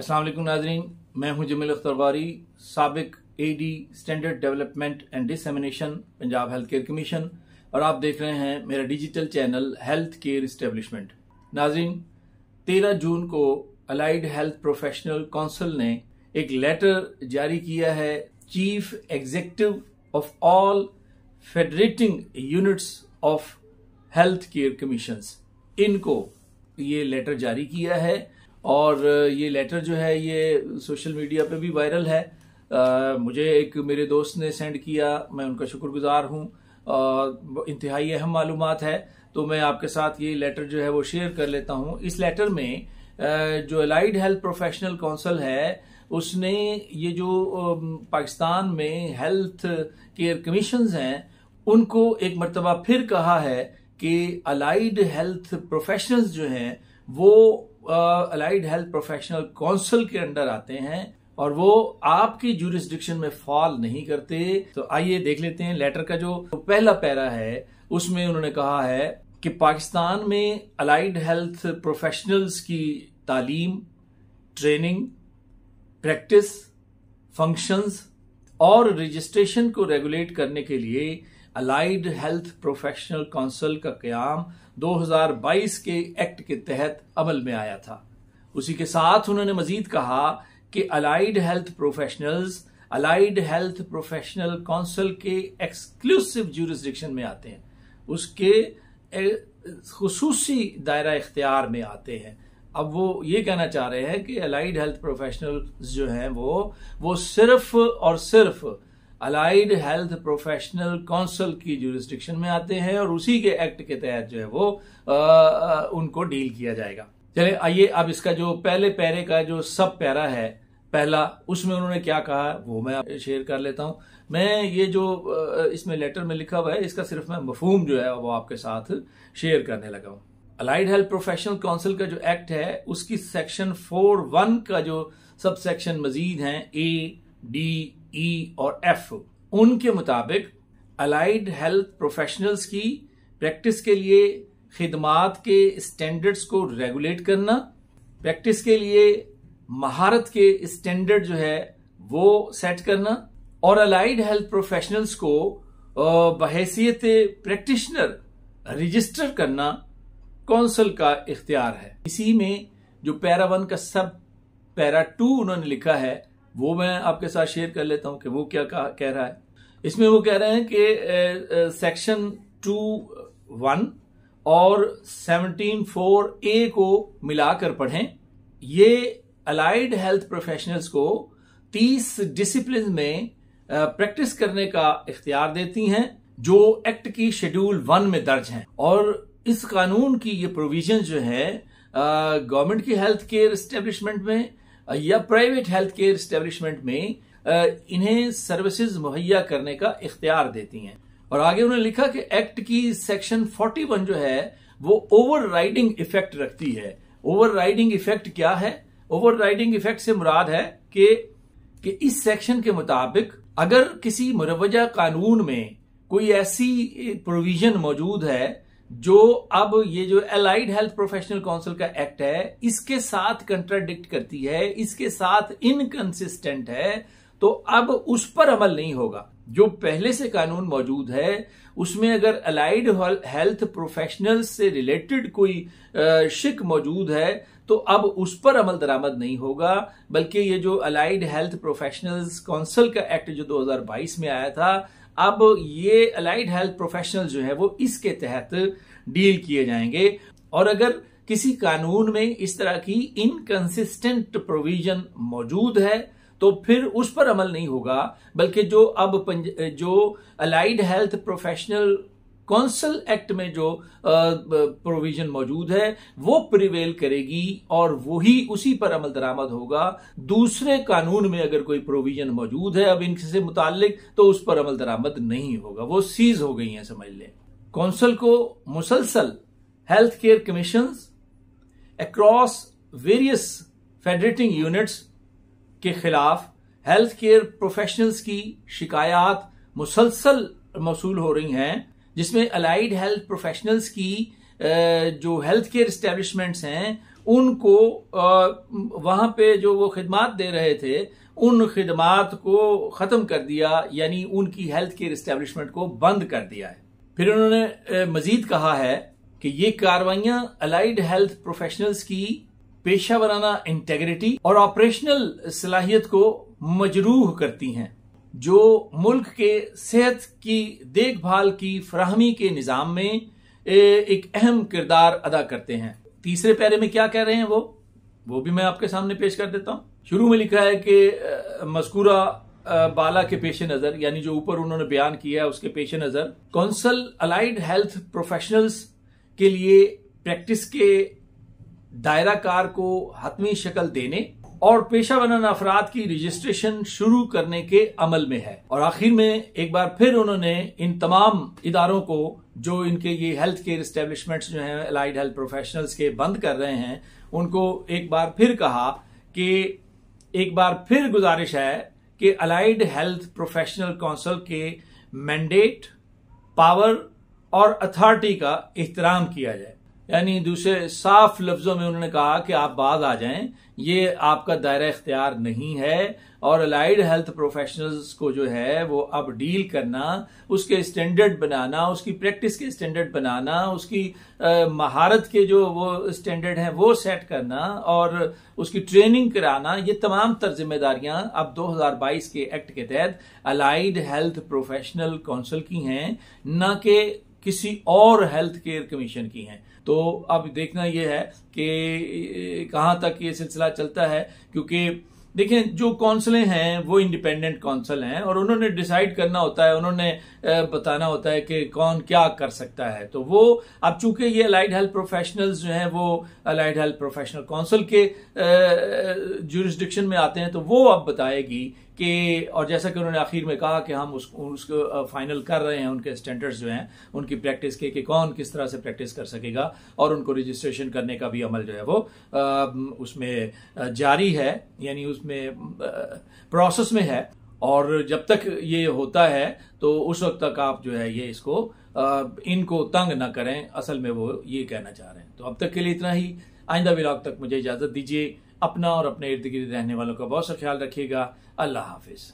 السلام علیکم ناظرین میں ہوں جمیل اختارواری سابق A D standard development and dissemination Punjab health care commission اور آپ دیکھ رہے ہیں میرا digital channel health care establishment ناظرین تیرہ جون کو الائیڈ ہیلتھ پروفیشنل کونسل نے ایک لیٹر جاری کیا ہے chief executive of all federating units of health care commissions ان کو یہ لیٹر جاری کیا ہے اور یہ لیٹر جو ہے یہ سوشل میڈیا پہ بھی وائرل ہے مجھے ایک میرے دوست نے سینڈ کیا میں ان کا شکر گزار ہوں انتہائی اہم معلومات ہے تو میں آپ کے ساتھ یہ لیٹر جو ہے وہ شیئر کر لیتا ہوں اس لیٹر میں جو الائڈ ہیلتھ پروفیشنل کونسل ہے اس نے یہ جو پاکستان میں ہیلتھ کیئر کمیشنز ہیں ان کو ایک مرتبہ پھر کہا ہے کہ الائیڈ ہیلتھ پروفیشنلز جو ہیں وہ الائیڈ ہیلتھ پروفیشنل کونسل کے انڈر آتے ہیں اور وہ آپ کی جورسڈکشن میں فال نہیں کرتے تو آئیے دیکھ لیتے ہیں لیٹر کا جو پہلا پیرا ہے اس میں انہوں نے کہا ہے کہ پاکستان میں الائیڈ ہیلتھ پروفیشنلز کی تعلیم ٹریننگ پریکٹس فنکشنز اور رجسٹریشن کو ریگولیٹ کرنے کے لیے الائیڈ ہیلتھ پروفیشنل کونسل کا قیام دو ہزار بائیس کے ایکٹ کے تحت عمل میں آیا تھا اسی کے ساتھ انہوں نے مزید کہا کہ allied health professionals allied health professional council کے ایکسکلوسو جورسڈکشن میں آتے ہیں اس کے خصوصی دائرہ اختیار میں آتے ہیں اب وہ یہ کہنا چاہ رہے ہیں کہ الائیڈ ہیلتھ پروفیشنل جو ہیں وہ وہ صرف اور صرف الائڈ ہیلتھ پروفیشنل کونسل کی جورسٹکشن میں آتے ہیں اور اسی کے ایکٹ کے تحت جو ہے وہ ان کو ڈیل کیا جائے گا چلے آئیے اب اس کا جو پہلے پیرے کا جو سب پیرا ہے پہلا اس میں انہوں نے کیا کہا وہ میں شیئر کر لیتا ہوں میں یہ جو اس میں لیٹر میں لکھا ہوا ہے اس کا صرف میں مفہوم جو ہے وہ آپ کے ساتھ شیئر کرنے لگا ہوں الائڈ ہیلتھ پروفیشنل کونسل کا جو ایکٹ ہے اس کی سیکشن فور ون کا جو سب سیکشن مزید ہیں اے ڈی ای e اور ایف ان کے مطابق الائڈ ہیلتھ پروفیشنلز کی پریکٹس کے لیے خدمات کے اسٹینڈرڈس کو ریگولیٹ کرنا پریکٹس کے لیے مہارت کے اسٹینڈرڈ جو ہے وہ سیٹ کرنا اور الائڈ ہیلتھ پروفیشنلز کو بحیثیت پریکٹیشنر رجسٹر کرنا کونسل کا اختیار ہے اسی میں جو پیرا ون کا سب پیرا ٹو انہوں نے لکھا ہے وہ میں آپ کے ساتھ شیئر کر لیتا ہوں کہ وہ کیا کہہ رہا ہے اس میں وہ کہہ رہے ہیں کہ سیکشن ٹو ون اور سیونٹین فور اے کو ملا کر پڑھیں یہ الائڈ ہیلتھ پروفیشنلز کو تیس ڈسپلن میں پریکٹس کرنے کا اختیار دیتی ہیں جو ایکٹ کی شیڈول ون میں درج ہیں اور اس قانون کی یہ پروویژن جو ہے گورنمنٹ کی ہیلتھ کیئر اسٹیبلشمنٹ میں یا پرائیویٹ ہیلتھ کیئر اسٹیبلشمنٹ میں انہیں سروسز مہیا کرنے کا اختیار دیتی ہیں اور آگے انہوں نے لکھا کہ ایکٹ کی سیکشن فورٹی ون جو ہے وہ اوور رائڈنگ افیکٹ رکھتی ہے اوور رائڈنگ افیکٹ کیا ہے اوور رائڈنگ افیکٹ سے مراد ہے کہ کہ اس سیکشن کے مطابق اگر کسی مروجہ قانون میں کوئی ایسی پروویژن موجود ہے جو اب یہ جو ہیلتھ پروفیشنل کانسل کا ایکٹ ہے اس کے ساتھ کنٹراڈکٹ کرتی ہے اس کے ساتھ انکنسسٹنٹ ہے تو اب اس پر عمل نہیں ہوگا جو پہلے سے قانون موجود ہے اس میں اگر الاڈ ہیلتھ پروفیشنل سے ریلیٹڈ کوئی شک موجود ہے تو اب اس پر عمل درآمد نہیں ہوگا بلکہ یہ جو الاڈ ہیلتھ پروفیشنل کانسل کا ایکٹ جو دو ہزار بائیس میں آیا تھا اب یہ الائیڈ ہیلتھ پروفیشنل جو ہے وہ اس کے تحت ڈیل کیے جائیں گے اور اگر کسی قانون میں اس طرح کی انکنسٹنٹ پروویژن موجود ہے تو پھر اس پر عمل نہیں ہوگا بلکہ جو اب جو allied health professional council act میں جو پروویژن موجود ہے وہ پریویل کرے گی اور وہی اسی پر عمل درآمد ہوگا دوسرے قانون میں اگر کوئی پروویژن موجود ہے اب ان سے متعلق تو اس پر عمل درآمد نہیں ہوگا وہ سیز ہو گئی ہیں سمجھ لیں کونسل کو مسلسل health care commissions across various federating units کے خلاف ہیلتھ کیئر پروفیشنلز کی شکایات مسلسل موصول ہو رہی ہیں جس میں الائیڈ ہیلتھ پروفیشنلز کی جو ہیلتھ کیئر اسٹیبلشمنٹس ہیں ان کو وہاں پہ جو وہ خدمات دے رہے تھے ان خدمات کو ختم کر دیا یعنی ان کی ہیلتھ کیئر اسٹیبلشمنٹ کو بند کر دیا ہے پھر انہوں نے مزید کہا ہے کہ یہ کاروائیاں الائڈ ہیلتھ پروفیشنلز کی پیشہ ورانہ انٹیگریٹی اور آپریشنل صلاحیت کو مجروح کرتی ہیں جو ملک کے صحت کی دیکھ بھال کی فراہمی کے نظام میں ایک اہم کردار ادا کرتے ہیں تیسرے پیرے میں کیا کہہ رہے ہیں وہ وہ بھی میں آپ کے سامنے پیش کر دیتا ہوں شروع میں لکھا ہے کہ مذکورہ بالا کے پیش نظر یعنی جو اوپر انہوں نے بیان کیا ہے اس کے پیش نظر کونسل الائڈ ہیلتھ پروفیشنلز کے لیے پریکٹس کے دائرہ کار کو حتمی شکل دینے اور پیشہ ورنہ افراد کی رجسٹریشن شروع کرنے کے عمل میں ہے اور آخر میں ایک بار پھر انہوں نے ان تمام اداروں کو جو ان کے یہ ہیلتھ کیئر اسٹیبلشمنٹس جو ہیں الائڈ ہیلتھ پروفیشنلز کے بند کر رہے ہیں ان کو ایک بار پھر کہا کہ ایک بار پھر گزارش ہے کہ الائڈ ہیلتھ پروفیشنل کونسل کے مینڈیٹ پاور اور اتھارٹی کا احترام کیا جائے یعنی دوسرے صاف لفظوں میں انہوں نے کہا کہ آپ بعض آ جائیں یہ آپ کا دائرہ اختیار نہیں ہے اور الائڈ ہیلتھ پروفیشنلز کو جو ہے وہ اب ڈیل کرنا اس کے اسٹینڈرڈ بنانا اس کی پریکٹس کے اسٹینڈرڈ بنانا اس کی مہارت کے جو وہ اسٹینڈرڈ ہیں وہ سیٹ کرنا اور اس کی ٹریننگ کرانا یہ تمام تر ذمہ داریاں اب دو ہزار بائیس کے ایکٹ کے تحت الائڈ ہیلتھ پروفیشنل کونسل کی ہیں نہ کہ کسی اور ہیلتھ کیئر کمیشن کی ہیں تو اب دیکھنا یہ ہے کہ کہاں تک یہ سلسلہ چلتا ہے کیونکہ دیکھیں جو کونسلیں ہیں وہ انڈیپینڈنٹ کونسل ہیں اور انہوں نے ڈیسائیڈ کرنا ہوتا ہے انہوں نے بتانا ہوتا ہے کہ کون کیا کر سکتا ہے تو وہ اب چونکہ یہ الائڈ ہیلتھ پروفیشنلز جو ہیں وہ الائڈ ہیلتھ پروفیشنل کونسل کے جورسڈکشن میں آتے ہیں تو وہ اب بتائے گی کہ اور جیسا کہ انہوں نے آخر میں کہا کہ ہم اس کو فائنل کر رہے ہیں ان کے اسٹینڈرڈ جو ہیں ان کی پریکٹس کے کہ کون کس طرح سے پریکٹس کر سکے گا اور ان کو رجسٹریشن کرنے کا بھی عمل جو ہے وہ اس میں جاری ہے یعنی اس میں پروسیس میں ہے اور جب تک یہ ہوتا ہے تو اس وقت تک آپ جو ہے یہ اس کو ان کو تنگ نہ کریں اصل میں وہ یہ کہنا چاہ رہے ہیں تو اب تک کے لیے اتنا ہی آئندہ بلاگ تک مجھے اجازت دیجیے اپنا اور اپنے ارد گرد رہنے والوں کا بہت سا خیال رکھیے گا اللہ حافظ